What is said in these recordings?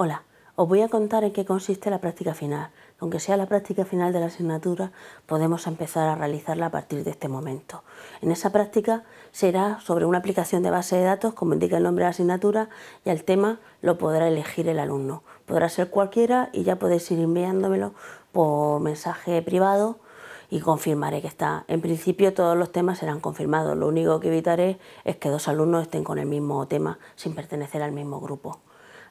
Hola, os voy a contar en qué consiste la práctica final. Aunque sea la práctica final de la asignatura, podemos empezar a realizarla a partir de este momento. En esa práctica será sobre una aplicación de base de datos, como indica el nombre de la asignatura, y el tema lo podrá elegir el alumno. Podrá ser cualquiera y ya podéis ir enviándomelo por mensaje privado y confirmaré que está. En principio todos los temas serán confirmados, lo único que evitaré es que dos alumnos estén con el mismo tema sin pertenecer al mismo grupo.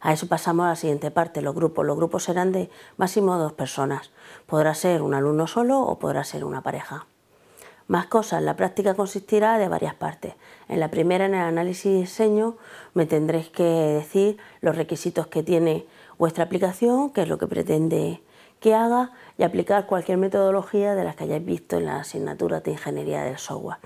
A eso pasamos a la siguiente parte, los grupos. Los grupos serán de máximo dos personas. Podrá ser un alumno solo o podrá ser una pareja. Más cosas, la práctica consistirá de varias partes. En la primera, en el análisis y diseño, me tendréis que decir los requisitos que tiene vuestra aplicación, qué es lo que pretende que haga y aplicar cualquier metodología de las que hayáis visto en las asignaturas de ingeniería del software.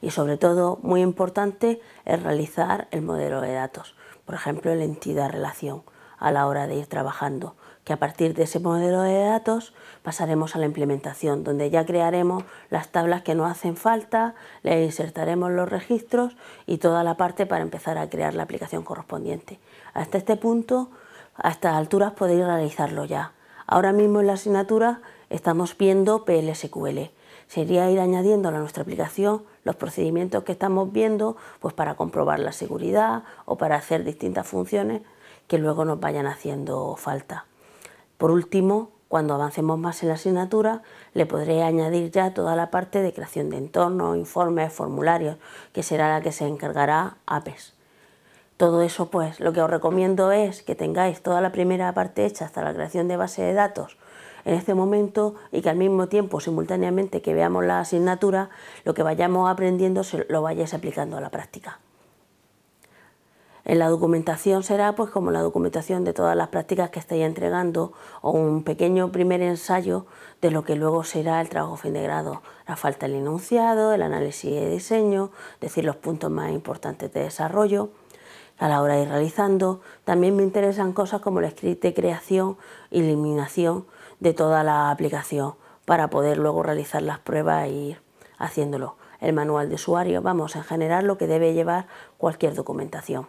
Y sobre todo, muy importante, es realizar el modelo de datos, por ejemplo, la entidad-relación a la hora de ir trabajando, que a partir de ese modelo de datos pasaremos a la implementación, donde ya crearemos las tablas que nos hacen falta, le insertaremos los registros y toda la parte para empezar a crear la aplicación correspondiente. Hasta este punto, a estas alturas podéis realizarlo ya. Ahora mismo en la asignatura estamos viendo PLSQL. Sería ir añadiendo a nuestra aplicación los procedimientos que estamos viendo pues para comprobar la seguridad o para hacer distintas funciones que luego nos vayan haciendo falta. Por último, cuando avancemos más en la asignatura, le podré añadir ya toda la parte de creación de entornos, informes, formularios, que será la que se encargará APES. Todo eso, pues, lo que os recomiendo es que tengáis toda la primera parte hecha hasta la creación de base de datos en este momento y que al mismo tiempo, simultáneamente que veamos la asignatura, lo que vayamos aprendiendo lo vayáis aplicando a la práctica. En la documentación será pues como la documentación de todas las prácticas que estáis entregando o un pequeño primer ensayo de lo que luego será el trabajo fin de grado. La falta del enunciado, el análisis de diseño, decir los puntos más importantes de desarrollo a la hora de ir realizando. También me interesan cosas como el script de creación y eliminación de toda la aplicación para poder luego realizar las pruebas e ir haciéndolo. El manual de usuario, vamos, a generar lo que debe llevar cualquier documentación.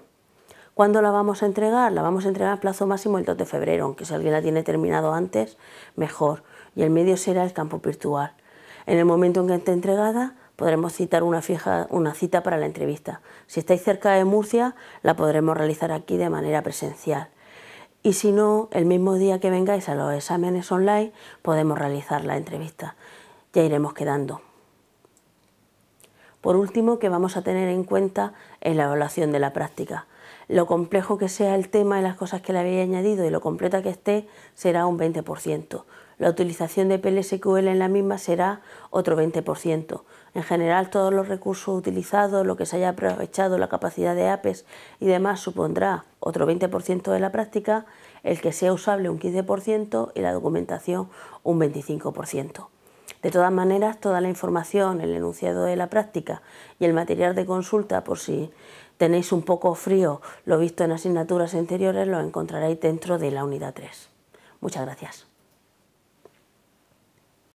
¿Cuándo la vamos a entregar? La vamos a entregar a plazo máximo el 2 de febrero, aunque si alguien la tiene terminado antes, mejor. Y el medio será el campo virtual. En el momento en que esté entregada, podremos citar una, fija, una cita para la entrevista. Si estáis cerca de Murcia, la podremos realizar aquí de manera presencial. Y si no, el mismo día que vengáis a los exámenes online, podemos realizar la entrevista. Ya iremos quedando. Por último, que vamos a tener en cuenta en la evaluación de la práctica. Lo complejo que sea el tema y las cosas que le habéis añadido y lo completa que esté será un 20%. La utilización de PLSQL en la misma será otro 20%. En general, todos los recursos utilizados, lo que se haya aprovechado, la capacidad de APES y demás supondrá otro 20% de la práctica, el que sea usable un 15% y la documentación un 25%. De todas maneras, toda la información, el enunciado de la práctica y el material de consulta, por si tenéis un poco frío lo visto en asignaturas anteriores, lo encontraréis dentro de la unidad 3. Muchas gracias.